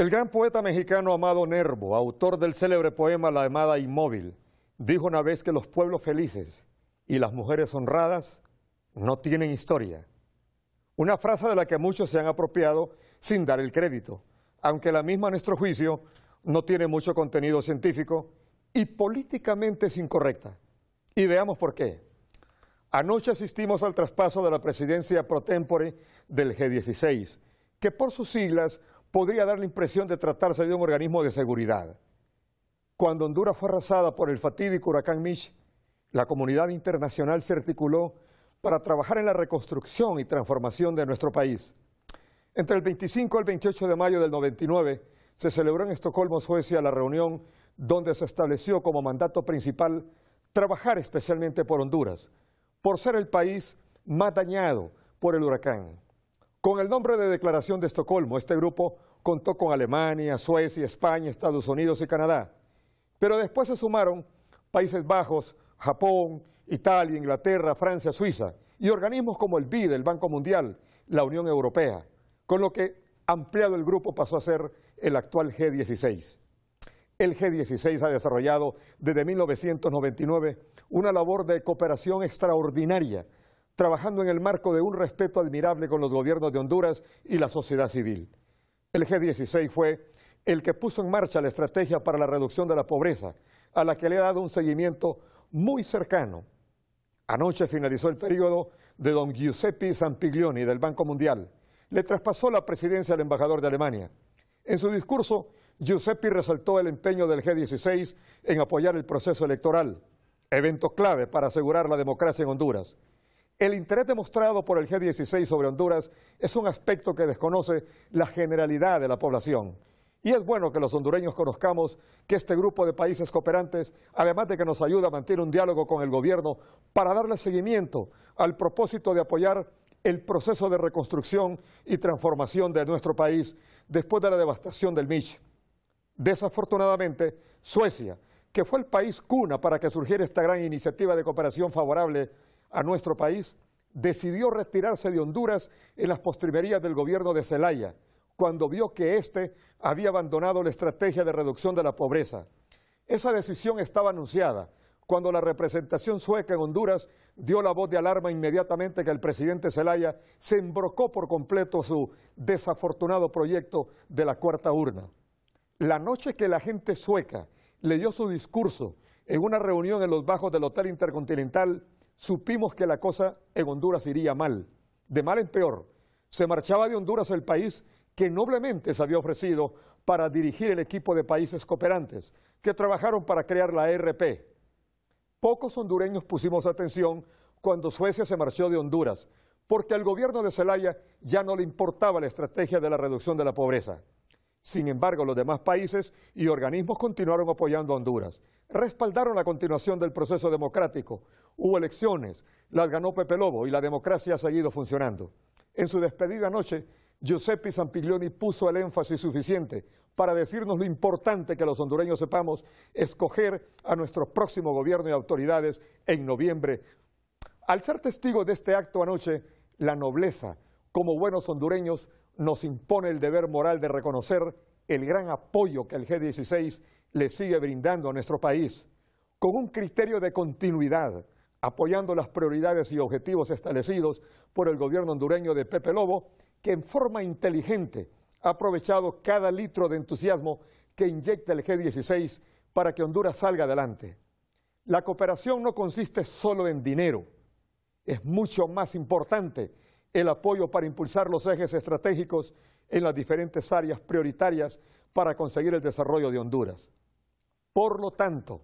El gran poeta mexicano Amado Nervo, autor del célebre poema La Amada Inmóvil, dijo una vez que los pueblos felices y las mujeres honradas no tienen historia. Una frase de la que muchos se han apropiado sin dar el crédito, aunque la misma a nuestro juicio no tiene mucho contenido científico y políticamente es incorrecta. Y veamos por qué. Anoche asistimos al traspaso de la presidencia pro tempore del G16, que por sus siglas podría dar la impresión de tratarse de un organismo de seguridad. Cuando Honduras fue arrasada por el fatídico huracán Mitch, la comunidad internacional se articuló para trabajar en la reconstrucción y transformación de nuestro país. Entre el 25 el 28 de mayo del 99 se celebró en Estocolmo, Suecia, la reunión donde se estableció como mandato principal trabajar especialmente por Honduras, por ser el país más dañado por el huracán. Con el nombre de Declaración de Estocolmo, este grupo contó con Alemania, Suecia, España, Estados Unidos y Canadá. Pero después se sumaron Países Bajos, Japón, Italia, Inglaterra, Francia, Suiza y organismos como el BID, el Banco Mundial, la Unión Europea, con lo que ampliado el grupo pasó a ser el actual G16. El G16 ha desarrollado desde 1999 una labor de cooperación extraordinaria trabajando en el marco de un respeto admirable con los gobiernos de Honduras y la sociedad civil. El G16 fue el que puso en marcha la estrategia para la reducción de la pobreza, a la que le ha dado un seguimiento muy cercano. Anoche finalizó el período de don Giuseppe Sampiglioni del Banco Mundial. Le traspasó la presidencia al embajador de Alemania. En su discurso, Giuseppe resaltó el empeño del G16 en apoyar el proceso electoral, evento clave para asegurar la democracia en Honduras. El interés demostrado por el G16 sobre Honduras es un aspecto que desconoce la generalidad de la población. Y es bueno que los hondureños conozcamos que este grupo de países cooperantes, además de que nos ayuda a mantener un diálogo con el gobierno para darle seguimiento al propósito de apoyar el proceso de reconstrucción y transformación de nuestro país después de la devastación del Mich. Desafortunadamente, Suecia, que fue el país cuna para que surgiera esta gran iniciativa de cooperación favorable, a nuestro país, decidió retirarse de Honduras en las postrimerías del gobierno de Zelaya, cuando vio que éste había abandonado la estrategia de reducción de la pobreza. Esa decisión estaba anunciada cuando la representación sueca en Honduras dio la voz de alarma inmediatamente que el presidente Zelaya se embrocó por completo su desafortunado proyecto de la cuarta urna. La noche que la gente sueca leyó su discurso en una reunión en los bajos del Hotel Intercontinental, supimos que la cosa en Honduras iría mal, de mal en peor. Se marchaba de Honduras el país que noblemente se había ofrecido para dirigir el equipo de países cooperantes que trabajaron para crear la e RP. Pocos hondureños pusimos atención cuando Suecia se marchó de Honduras, porque al gobierno de Zelaya ya no le importaba la estrategia de la reducción de la pobreza. Sin embargo, los demás países y organismos continuaron apoyando a Honduras. Respaldaron la continuación del proceso democrático. Hubo elecciones, las ganó Pepe Lobo y la democracia ha seguido funcionando. En su despedida anoche, Giuseppe Sampiglioni puso el énfasis suficiente para decirnos lo importante que los hondureños sepamos escoger a nuestro próximo gobierno y autoridades en noviembre. Al ser testigo de este acto anoche, la nobleza, como buenos hondureños, nos impone el deber moral de reconocer el gran apoyo que el G16 le sigue brindando a nuestro país, con un criterio de continuidad, apoyando las prioridades y objetivos establecidos por el gobierno hondureño de Pepe Lobo, que en forma inteligente ha aprovechado cada litro de entusiasmo que inyecta el G16 para que Honduras salga adelante. La cooperación no consiste solo en dinero, es mucho más importante el apoyo para impulsar los ejes estratégicos en las diferentes áreas prioritarias para conseguir el desarrollo de Honduras. Por lo tanto,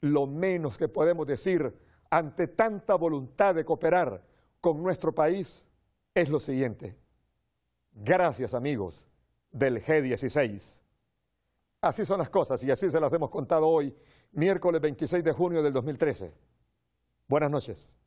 lo menos que podemos decir ante tanta voluntad de cooperar con nuestro país es lo siguiente. Gracias amigos del G16. Así son las cosas y así se las hemos contado hoy, miércoles 26 de junio del 2013. Buenas noches.